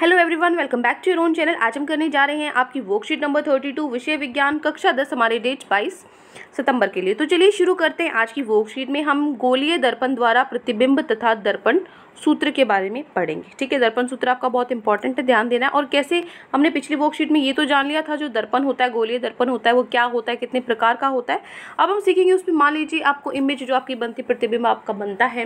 hello everyone welcome back to your own channel आज हम करने जा रहे हैं आपकी वर्कशीट नंबर थर्टी टू विषय विज्ञान कक्षा दस हमारे डेट बाईस सितंबर के लिए तो चलिए शुरू करते हैं आज की वर्कशीट में हम गोलीय दर्पण द्वारा प्रतिबिंब तथा दर्पण सूत्र के बारे में पढ़ेंगे ठीक है दर्पण सूत्र आपका बहुत इंपॉर्टेंट है ध्यान देना है और कैसे हमने पिछली वर्कशीट में ये तो जान लिया था जो दर्पण होता है गोलीय दर्पण होता है वो क्या होता है कितने प्रकार का होता है अब हम सीखेंगे उसमें मान लीजिए आपको इमेज जो आपकी बनती है प्रतिबिंब आपका बनता है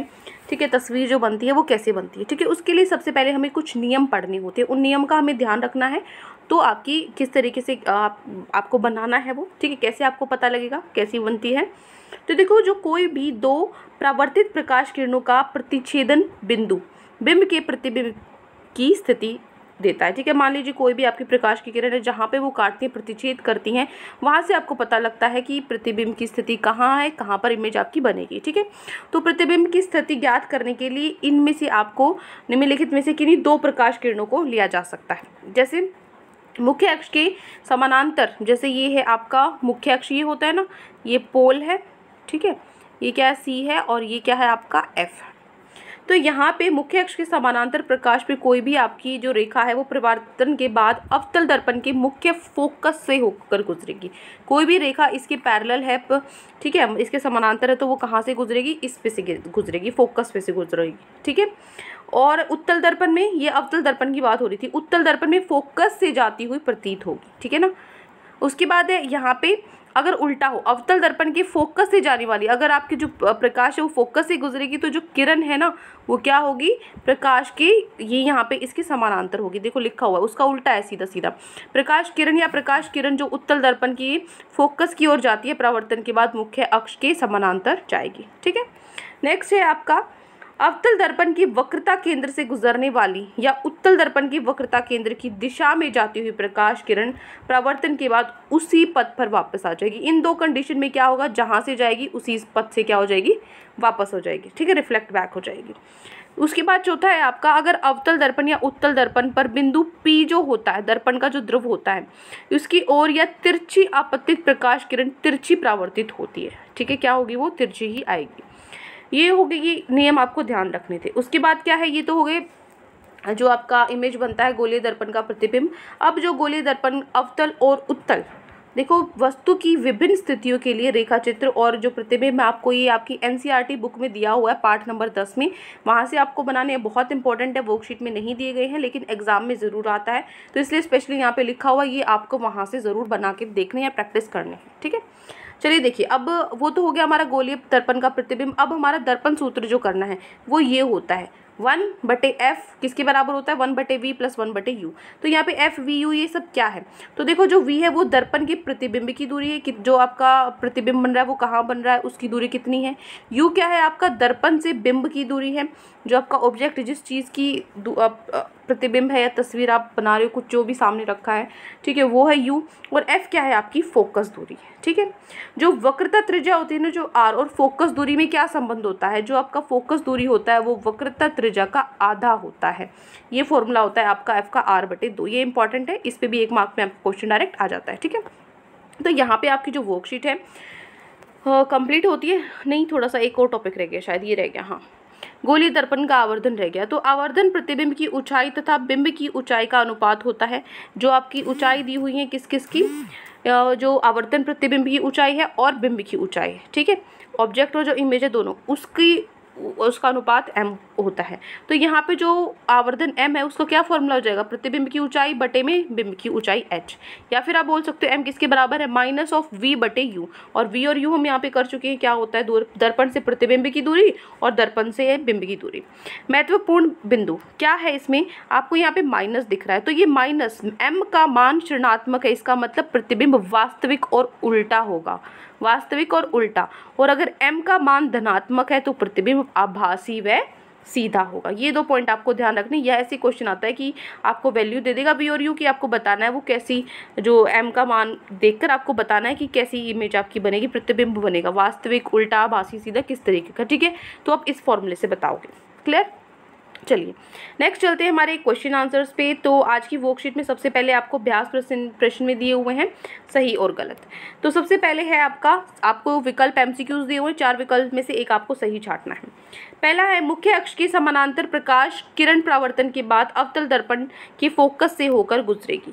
ठीक है तस्वीर जो बनती है वो कैसे बनती है ठीक है उसके लिए सबसे पहले हमें कुछ नियम पढ़ने नहीं होते उन नियम का हमें ध्यान रखना है तो आपकी किस तरीके से आप आपको बनाना है वो ठीक है कैसे आपको पता लगेगा कैसी बनती है तो देखो जो कोई भी दो प्रावर्तित प्रकाश किरणों का प्रतिच्छेदन बिंदु बिंब के प्रतिबिंब की स्थिति देता है ठीक है मान लीजिए कोई भी आपकी प्रकाश की किरण है जहाँ पे वो काटती है प्रतिच्छेद करती हैं वहाँ से आपको पता लगता है कि प्रतिबिंब की स्थिति कहाँ है कहाँ पर इमेज आपकी बनेगी ठीक है तो प्रतिबिंब की स्थिति ज्ञात करने के लिए इनमें से आपको निम्नलिखित में से किन्हीं दो प्रकाश किरणों को लिया जा सकता है जैसे मुख्य अक्ष के समानांतर जैसे ये है आपका मुख्य अक्ष ये होता है ना ये पोल है ठीक है ये क्या है सी है और ये क्या है आपका एफ तो यहाँ पे मुख्य अक्ष के समानांतर प्रकाश पे कोई भी आपकी जो रेखा है वो परिवर्तन के बाद अवतल दर्पण के मुख्य फोकस से होकर गुजरेगी कोई भी रेखा इसके पैरल है ठीक है इसके समानांतर है तो वो कहाँ से गुजरेगी इस पे से गुजरेगी फोकस पे से गुजरेगी ठीक है और उत्तल दर्पण में ये अवतल दर्पण की बात हो रही थी उत्तल दर्पण में फोकस से जाती हुई प्रतीत होगी ठीक है ना उसके बाद है यहाँ पे अगर उल्टा हो अवतल दर्पण की फोकस से जाने वाली अगर आपकी जो प्रकाश है वो फोकस से गुजरेगी तो जो किरण है ना वो क्या होगी प्रकाश की ये यहाँ पे इसकी समानांतर होगी देखो लिखा हुआ है उसका उल्टा है सीधा सीधा प्रकाश किरण या प्रकाश किरण जो उत्तल दर्पण की फोकस की ओर जाती है प्रावर्तन के बाद मुख्य अक्ष के समानांतर जाएगी ठीक है नेक्स्ट है आपका अवतल दर्पण की वक्रता केंद्र से गुजरने वाली या उत्तल दर्पण की वक्रता केंद्र की दिशा में जाती हुई प्रकाश किरण प्रवर्तन के बाद उसी पथ पर वापस आ जाएगी इन दो कंडीशन में क्या होगा जहाँ से जाएगी उसी पथ से क्या हो जाएगी वापस हो जाएगी ठीक है रिफ्लेक्ट बैक हो जाएगी उसके बाद चौथा है आपका अगर अवतल दर्पण या उत्तल दर्पण पर बिंदु पी जो होता है दर्पण का जो ध्रुव होता है उसकी ओर या तिरछी आपत्तित प्रकाश किरण तिरछी प्रावर्तित होती है ठीक है क्या होगी वो तिरछी ही आएगी ये हो गए ये नियम आपको ध्यान रखने थे उसके बाद क्या है ये तो हो गए जो आपका इमेज बनता है गोली दर्पण का प्रतिबिंब अब जो गोली दर्पण अवतल और उत्तल देखो वस्तु की विभिन्न स्थितियों के लिए रेखा चित्र और जो प्रतिबिंब आपको ये आपकी एनसीईआरटी बुक e में दिया हुआ है पार्ट नंबर दस में वहाँ से आपको बनाने बहुत इंपॉर्टेंट है वर्कशीट में नहीं दिए गए हैं लेकिन एग्जाम में ज़रूर आता है तो इसलिए स्पेशली यहाँ पे लिखा हुआ ये आपको वहाँ से ज़रूर बना के देखने या प्रैक्टिस करने हैं ठीक है चलिए देखिए अब वो तो हो गया हमारा गोलीय दर्पण का प्रतिबिंब अब हमारा दर्पण सूत्र जो करना है वो ये होता है वन बटे एफ किसके बराबर होता है वन बटे वी प्लस वन बटे यू तो यहाँ पे एफ वी यू ये सब क्या है तो देखो जो वी है वो दर्पण के प्रतिबिंब की दूरी है कि जो आपका प्रतिबिंब बन रहा है वो कहाँ बन रहा है उसकी दूरी कितनी है यू क्या है आपका दर्पण से बिंब की दूरी है जो आपका ऑब्जेक्ट जिस चीज़ की प्रतिबिंब है या तस्वीर आप बना रहे हो कुछ जो भी सामने रखा है ठीक है वो है यू और एफ क्या है आपकी फोकस दूरी ठीक है जो वक्रता त्रिज्या होती है ना जो आर और फोकस दूरी में क्या संबंध होता है जो आपका फोकस दूरी होता है वो वक्रता त्रिज्या का आधा होता है ये फॉर्मूला होता है आपका एफ का आर बटे दो ये इंपॉर्टेंट है इस पर भी एक मार्क में आपका क्वेश्चन डायरेक्ट आ जाता है ठीक है तो यहाँ पे आपकी जो वर्कशीट है कंप्लीट होती है नहीं थोड़ा सा एक और टॉपिक रह गया शायद ये रह गया हाँ गोली दर्पण का आवर्धन रह गया तो आवर्धन प्रतिबिंब की ऊंचाई तथा बिंब की ऊंचाई का अनुपात होता है जो आपकी ऊंचाई दी हुई है किस किस की जो आवर्धन प्रतिबिंब की ऊंचाई है और बिंब की ऊंचाई है ठीक है ऑब्जेक्ट और जो इमेज है दोनों उसकी उसका अनुपात एम होता है तो यहाँ पे जो आवर्धन एम है उसका क्या फॉर्मूला हो जाएगा प्रतिबिंब की ऊंचाई बटे में बिंब की ऊंचाई एच या फिर आप बोल सकते हो एम किसके बराबर है माइनस ऑफ वी बटे यू और वी और यू हम यहाँ पे कर चुके हैं क्या होता है दूर दर्पण से प्रतिबिंब की दूरी और दर्पण से बिंब की दूरी महत्वपूर्ण बिंदु क्या है इसमें आपको यहाँ पे माइनस दिख रहा है तो ये माइनस एम का मान ऋणात्मक है इसका मतलब प्रतिबिंब वास्तविक और उल्टा होगा वास्तविक और उल्टा और अगर m का मान धनात्मक है तो प्रतिबिंब आभासी व सीधा होगा ये दो पॉइंट आपको ध्यान रखने या ऐसे क्वेश्चन आता है कि आपको वैल्यू दे देगा बी और यू की आपको बताना है वो कैसी जो एम का मान देखकर आपको बताना है कि कैसी इमेज आपकी बनेगी प्रतिबिंब बनेगा वास्तविक उल्टा बासी सीधा किस तरीके का ठीक है तो आप इस फॉर्मूले से बताओगे क्लियर चलिए नेक्स्ट चलते हैं हमारे क्वेश्चन आंसर्स पे तो आज की वर्कशीट में सबसे पहले आपको अभ्यास प्रश्न प्रश्न में दिए हुए हैं सही और गलत तो सबसे पहले है आपका आपको विकल्प एमसीक्यूज दिए हुए हैं चार विकल्प में से एक आपको सही छाटना है पहला है मुख्य अक्ष के समानांतर प्रकाश किरण प्रावर्तन के बाद अवतल दर्पण के फोकस से होकर गुजरेगी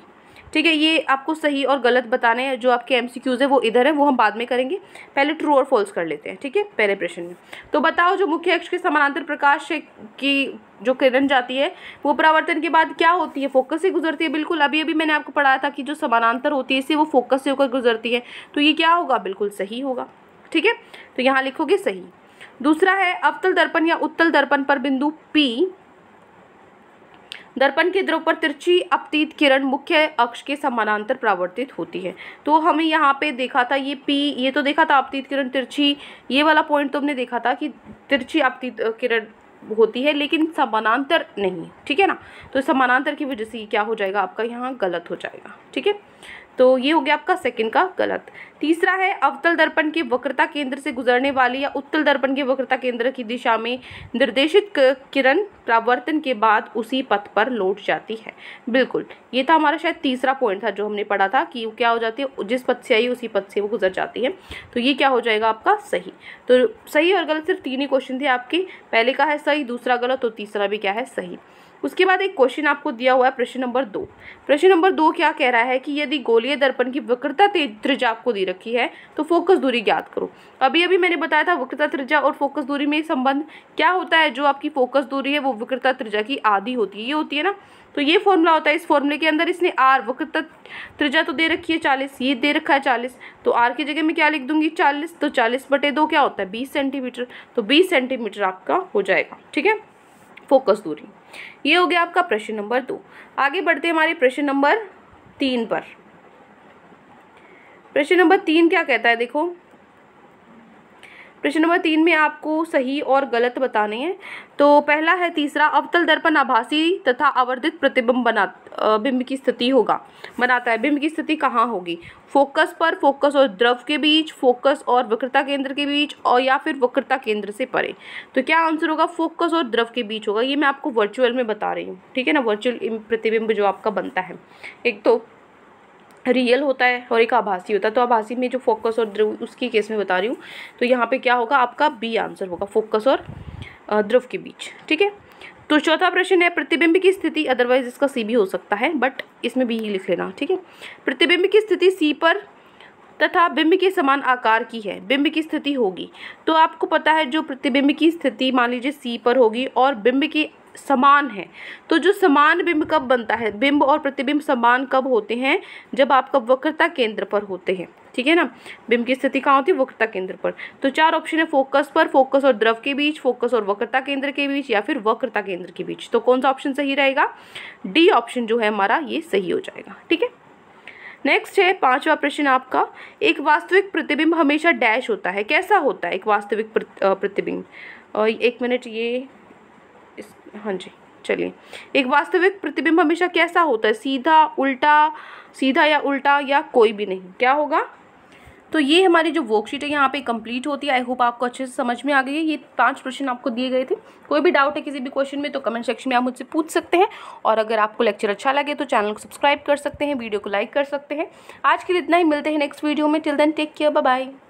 ठीक है ये आपको सही और गलत बताने हैं जो आपके एम सी क्यूज़ है वो इधर है वो हम बाद में करेंगे पहले ट्रू और फॉल्स कर लेते हैं ठीक है पहले प्रश्न में तो बताओ जो मुख्य अक्ष के समानांतर प्रकाश की जो किरण जाती है वो परावर्तन के बाद क्या होती है फोकस से गुजरती है बिल्कुल अभी अभी मैंने आपको पढ़ाया था कि जो समानांतर होती है इससे वो फोकस से होकर गुजरती है तो ये क्या होगा बिल्कुल सही होगा ठीक है तो यहाँ लिखोगे सही दूसरा है अवतल दर्पण या उत्तल दर्पण पर बिंदु पी दर्पण के ध्रुव पर तिरछी अपतीत किरण मुख्य अक्ष के समानांतर प्रावर्तित होती है तो हमें यहाँ पे देखा था ये पी ये तो देखा था अपतीत किरण तिरछी ये वाला पॉइंट तो हमने देखा था कि तिरछी अपतीत किरण होती है लेकिन समानांतर नहीं ठीक है ना तो समानांतर की वजह से क्या हो जाएगा आपका यहाँ गलत हो जाएगा ठीक है तो ये हो गया आपका सेकंड का गलत तीसरा है अवतल दर्पण के वक्रता केंद्र से गुजरने वाली या उत्तल दर्पण के वक्रता केंद्र की दिशा में निर्देशित किरण प्रावर्तन के बाद उसी पथ पर लौट जाती है बिल्कुल ये था हमारा शायद तीसरा पॉइंट था जो हमने पढ़ा था कि क्या हो जाती है जिस पथ से आई उसी पथ से वो गुजर जाती है तो ये क्या हो जाएगा आपका सही तो सही और गलत सिर्फ तीन ही क्वेश्चन थे आपके पहले का है सही दूसरा गलत और तीसरा भी क्या है सही उसके बाद एक क्वेश्चन आपको दिया हुआ है प्रश्न नंबर दो प्रश्न नंबर दो क्या कह रहा है कि यदि गोलीय दर्पण की वक्रता त्रिज्या आपको दी रखी है तो फोकस दूरी ज्ञात करो अभी अभी मैंने बताया था वक्रता त्रिज्या और फोकस दूरी में संबंध क्या होता है जो आपकी फोकस दूरी है वो वक्रता त्रिज्या की आधी होती है ये होती है ना तो ये फॉर्मूला होता है इस फॉर्मूले के अंदर इसने आर वक्रता त्रिज्या तो दे रखी है चालीस ये दे रखा है चालीस तो आर की जगह मैं क्या लिख दूंगी चालीस तो चालीस बटे दो क्या होता है बीस सेंटीमीटर तो बीस सेंटीमीटर आपका हो जाएगा ठीक है फोकस दूरी ये हो गया आपका प्रश्न नंबर दो आगे बढ़ते हमारे प्रश्न नंबर तीन पर प्रश्न नंबर तीन क्या कहता है देखो प्रश्न नंबर तीन में आपको सही और गलत बताने हैं तो पहला है तीसरा अवतल दर्पण आभासी तथा आवर्धित प्रतिबिंब बना बिंब की स्थिति होगा बनाता है बिंब की स्थिति कहाँ होगी फोकस पर फोकस और द्रव के बीच फोकस और वक्रता केंद्र के बीच और या फिर वक्रता केंद्र से परे तो क्या आंसर होगा फोकस और द्रव के बीच होगा ये मैं आपको वर्चुअल में बता रही हूँ ठीक है ना वर्चुअल प्रतिबिंब जो आपका बनता है एक तो रियल होता है और एक आभासी होता है तो आभासी में जो फोकस और ध्रुव उसकी केस में बता रही हूँ तो यहाँ पे क्या होगा आपका बी आंसर होगा फोकस और ध्रुव के बीच ठीक है तो चौथा प्रश्न है प्रतिबिंब की स्थिति अदरवाइज इसका सी भी हो सकता है बट इसमें भी ही लिख लेना ठीक है प्रतिबिंब की स्थिति सी पर तथा बिंब के समान आकार की है बिंब की स्थिति होगी तो आपको पता है जो प्रतिबिंब की स्थिति मान लीजिए सी पर होगी और बिंब के समान है तो जो समान बिंब कब बनता है बिंब और प्रतिबिंब समान कब होते हैं जब आपका वक्रता केंद्र पर होते हैं ठीक है ना बिंब की स्थिति कहाँ होती है वक्रता केंद्र पर तो चार ऑप्शन है फोकस पर फोकस और द्रव के बीच फोकस और वक्रता केंद्र के बीच या फिर वक्रता केंद्र के बीच तो कौन सा ऑप्शन सही रहेगा डी ऑप्शन जो है हमारा ये सही हो जाएगा ठीक है नेक्स्ट है पांचवा प्रश्न आपका एक वास्तविक प्रतिबिंब हमेशा डैश होता है कैसा होता है एक वास्तविक प्रतिबिंब एक मिनट ये इस हाँ जी चलिए एक वास्तविक प्रतिबिंब हमेशा कैसा होता है सीधा उल्टा सीधा या उल्टा या कोई भी नहीं क्या होगा तो ये हमारी जो वर्कशीट है यहाँ पे कंप्लीट होती है आई होप आपको अच्छे से समझ में आ गई है ये पांच क्वेश्चन आपको दिए गए थे कोई भी डाउट है किसी भी क्वेश्चन में तो कमेंट सेक्शन में आप मुझसे पूछ सकते हैं और अगर आपको लेक्चर अच्छा लगे तो चैनल को सब्सक्राइब कर सकते हैं वीडियो को लाइक कर सकते हैं आज के लिए इतना ही मिलते हैं नेक्स्ट वीडियो में till then take care bye